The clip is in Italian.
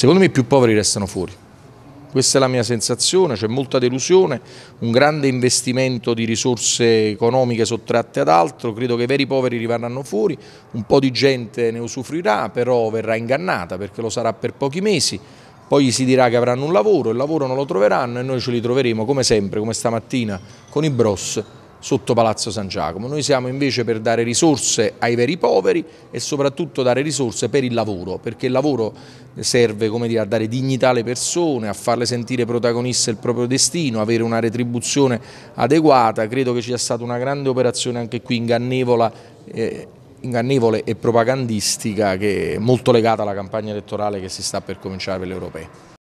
Secondo me i più poveri restano fuori. Questa è la mia sensazione, c'è molta delusione, un grande investimento di risorse economiche sottratte ad altro, credo che i veri poveri rimarranno fuori, un po' di gente ne usufruirà, però verrà ingannata perché lo sarà per pochi mesi, poi gli si dirà che avranno un lavoro, il lavoro non lo troveranno e noi ce li troveremo come sempre, come stamattina, con i bros sotto Palazzo San Giacomo. Noi siamo invece per dare risorse ai veri poveri e soprattutto dare risorse per il lavoro, perché il lavoro serve dire, a dare dignità alle persone, a farle sentire protagoniste il proprio destino, avere una retribuzione adeguata. Credo che ci sia stata una grande operazione anche qui ingannevola. Eh, ingannevole e propagandistica che è molto legata alla campagna elettorale che si sta per cominciare per le europee.